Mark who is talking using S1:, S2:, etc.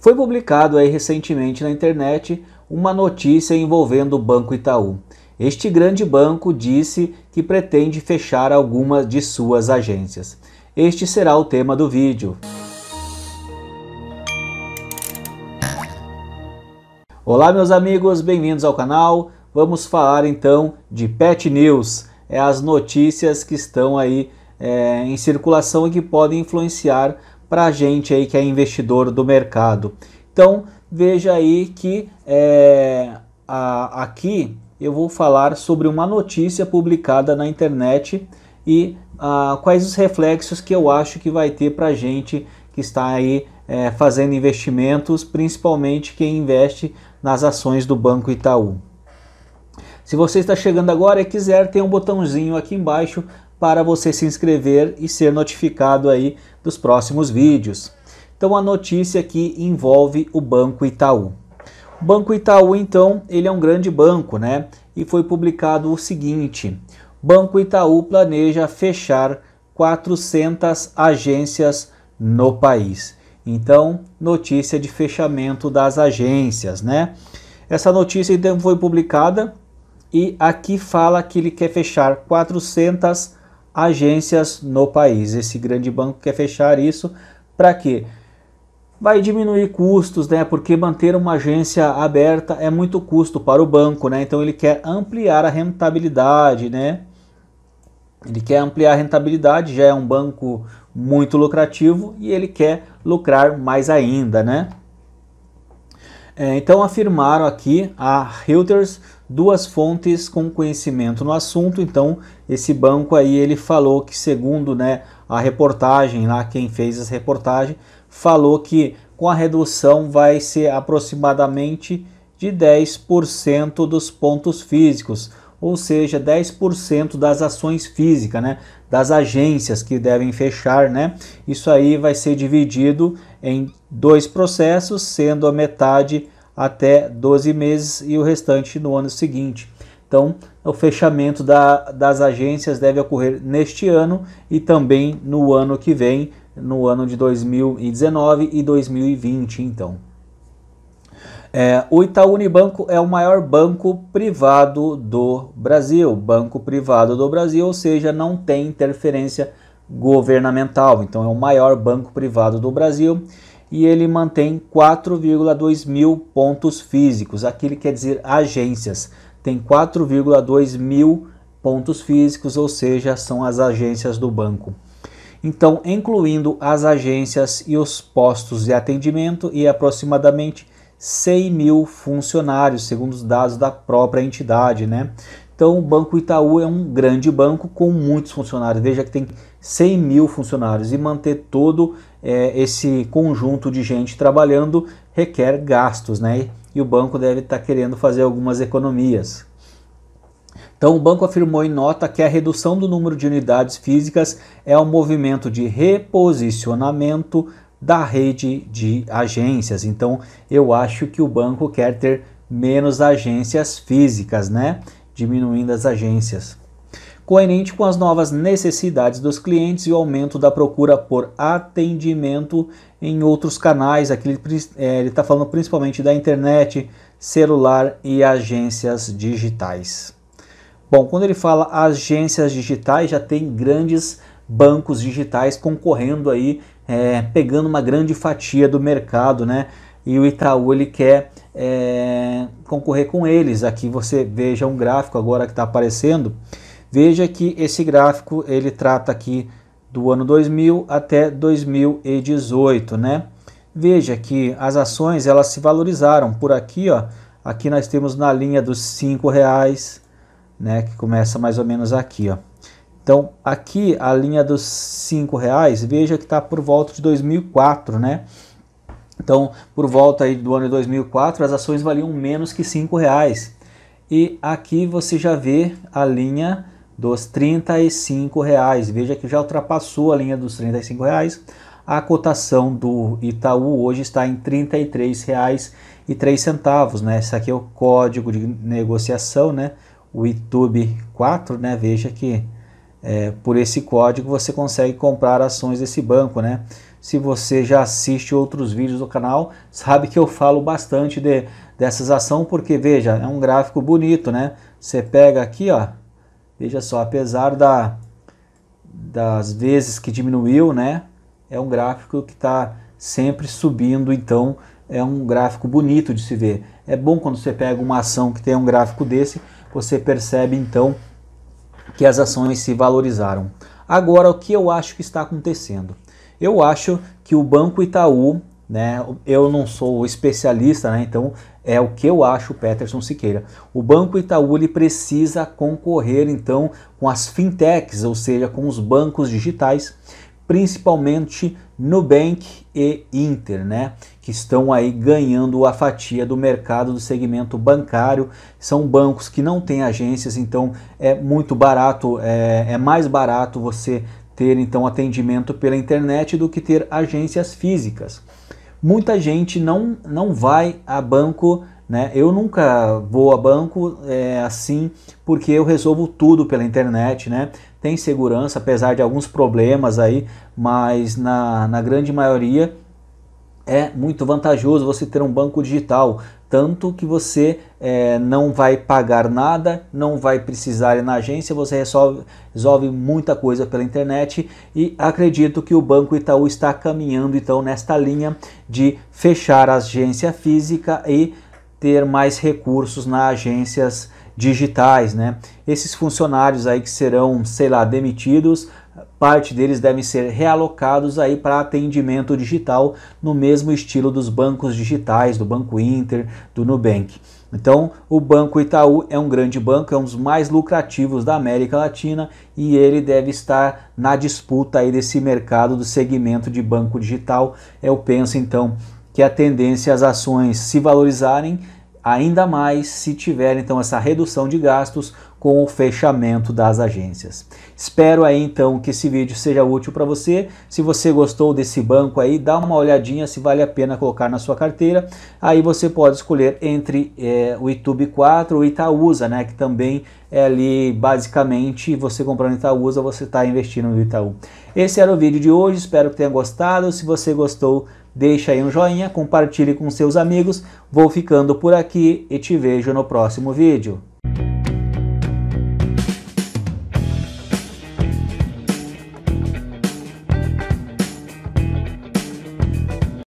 S1: Foi publicado aí recentemente na internet uma notícia envolvendo o Banco Itaú. Este grande banco disse que pretende fechar algumas de suas agências. Este será o tema do vídeo. Olá meus amigos, bem-vindos ao canal. Vamos falar então de Pet News, é as notícias que estão aí é, em circulação e que podem influenciar para a gente aí que é investidor do mercado. Então veja aí que é, a, aqui eu vou falar sobre uma notícia publicada na internet e a, ah, quais os reflexos que eu acho que vai ter para a gente que está aí é, fazendo investimentos, principalmente quem investe nas ações do Banco Itaú. Se você está chegando agora e quiser, tem um botãozinho aqui embaixo para você se inscrever e ser notificado aí dos próximos vídeos. Então a notícia aqui envolve o Banco Itaú. O Banco Itaú, então, ele é um grande banco, né? E foi publicado o seguinte: Banco Itaú planeja fechar 400 agências no país. Então, notícia de fechamento das agências, né? Essa notícia então foi publicada e aqui fala que ele quer fechar 400 agências no país. Esse grande banco quer fechar isso para quê? Vai diminuir custos, né? Porque manter uma agência aberta é muito custo para o banco, né? Então ele quer ampliar a rentabilidade, né? Ele quer ampliar a rentabilidade, já é um banco muito lucrativo e ele quer lucrar mais ainda, né? É, então afirmaram aqui a Reuters duas fontes com conhecimento no assunto. Então, esse banco aí ele falou que segundo, né, a reportagem lá quem fez essa reportagem falou que com a redução vai ser aproximadamente de 10% dos pontos físicos, ou seja, 10% das ações físicas, né, das agências que devem fechar, né? Isso aí vai ser dividido em dois processos, sendo a metade até 12 meses e o restante no ano seguinte. Então, o fechamento da, das agências deve ocorrer neste ano e também no ano que vem, no ano de 2019 e 2020. Então, é, o Itaú Unibanco é o maior banco privado do Brasil, banco privado do Brasil, ou seja, não tem interferência governamental. Então, é o maior banco privado do Brasil e ele mantém 4,2 mil pontos físicos. Aqui ele quer dizer agências. Tem 4,2 mil pontos físicos, ou seja, são as agências do banco. Então, incluindo as agências e os postos de atendimento e aproximadamente 100 mil funcionários, segundo os dados da própria entidade, né? Então, o Banco Itaú é um grande banco com muitos funcionários. Veja que tem 100 mil funcionários e manter todo é, esse conjunto de gente trabalhando requer gastos, né? E o banco deve estar tá querendo fazer algumas economias. Então, o banco afirmou em nota que a redução do número de unidades físicas é um movimento de reposicionamento da rede de agências. Então, eu acho que o banco quer ter menos agências físicas, né? diminuindo as agências. Coerente com as novas necessidades dos clientes e o aumento da procura por atendimento em outros canais, aqui ele é, está falando principalmente da internet, celular e agências digitais. Bom, quando ele fala agências digitais, já tem grandes bancos digitais concorrendo aí, é, pegando uma grande fatia do mercado, né? E o Itaú ele quer é, concorrer com eles. Aqui você veja um gráfico agora que está aparecendo. Veja que esse gráfico ele trata aqui do ano 2000 até 2018, né? Veja que as ações elas se valorizaram por aqui, ó. Aqui nós temos na linha dos cinco reais, né? Que começa mais ou menos aqui, ó. Então aqui a linha dos cinco reais, veja que está por volta de 2004, né? Então, por volta aí do ano de 2004, as ações valiam menos que R$ reais. E aqui você já vê a linha dos R$ reais. Veja que já ultrapassou a linha dos R$ reais. A cotação do Itaú hoje está em R$ 33,03, né? Esse aqui é o código de negociação, né? O YouTube 4, né? Veja que é, por esse código você consegue comprar ações desse banco, né? Se você já assiste outros vídeos do canal, sabe que eu falo bastante de, dessas ações, porque veja, é um gráfico bonito, né? Você pega aqui, ó, veja só, apesar da, das vezes que diminuiu, né? É um gráfico que está sempre subindo, então é um gráfico bonito de se ver. É bom quando você pega uma ação que tem um gráfico desse, você percebe então que as ações se valorizaram. Agora, o que eu acho que está acontecendo? Eu acho que o Banco Itaú, né, eu não sou especialista, né, então é o que eu acho, Peterson Siqueira. O Banco Itaú ele precisa concorrer então com as fintechs, ou seja, com os bancos digitais, principalmente Nubank e Inter, né, que estão aí ganhando a fatia do mercado do segmento bancário. São bancos que não têm agências, então é muito barato, é, é mais barato você ter então atendimento pela internet do que ter agências físicas. Muita gente não, não vai a banco, né? Eu nunca vou a banco é, assim porque eu resolvo tudo pela internet, né? Tem segurança, apesar de alguns problemas aí, mas na, na grande maioria é muito vantajoso você ter um banco digital, tanto que você é, não vai pagar nada, não vai precisar ir na agência, você resolve, resolve muita coisa pela internet e acredito que o Banco Itaú está caminhando então nesta linha de fechar a agência física e ter mais recursos nas agências digitais, né? Esses funcionários aí que serão, sei lá, demitidos parte deles devem ser realocados aí para atendimento digital no mesmo estilo dos bancos digitais, do Banco Inter, do Nubank. Então, o Banco Itaú é um grande banco, é um dos mais lucrativos da América Latina e ele deve estar na disputa aí desse mercado do segmento de banco digital. Eu penso então que a tendência é as ações se valorizarem ainda mais se tiver então essa redução de gastos com o fechamento das agências. Espero aí então que esse vídeo seja útil para você. Se você gostou desse banco aí, dá uma olhadinha se vale a pena colocar na sua carteira. Aí você pode escolher entre é, o YouTube 4 ou Itaúsa, né? Que também é ali basicamente você comprando Itaúsa, você está investindo no Itaú. Esse era o vídeo de hoje, espero que tenha gostado. Se você gostou, deixa aí um joinha, compartilhe com seus amigos. Vou ficando por aqui e te vejo no próximo vídeo.